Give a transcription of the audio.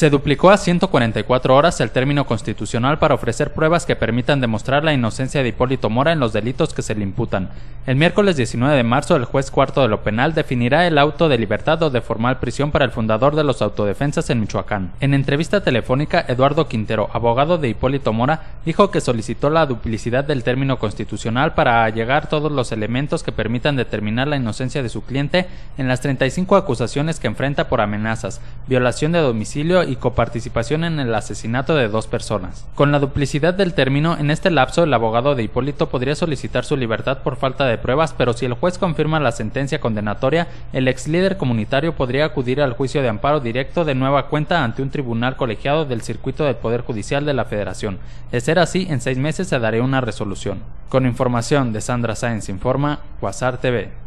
Se duplicó a 144 horas el término constitucional para ofrecer pruebas que permitan demostrar la inocencia de Hipólito Mora en los delitos que se le imputan. El miércoles 19 de marzo, el juez cuarto de lo penal definirá el auto de libertad o de formal prisión para el fundador de los autodefensas en Michoacán. En entrevista telefónica, Eduardo Quintero, abogado de Hipólito Mora, dijo que solicitó la duplicidad del término constitucional para allegar todos los elementos que permitan determinar la inocencia de su cliente en las 35 acusaciones que enfrenta por amenazas, violación de domicilio y coparticipación en el asesinato de dos personas. Con la duplicidad del término, en este lapso el abogado de Hipólito podría solicitar su libertad por falta de pruebas, pero si el juez confirma la sentencia condenatoria, el ex líder comunitario podría acudir al juicio de amparo directo de nueva cuenta ante un tribunal colegiado del circuito del Poder Judicial de la Federación así, en seis meses se daré una resolución. Con información de Sandra Sáenz Informa, Quasar TV.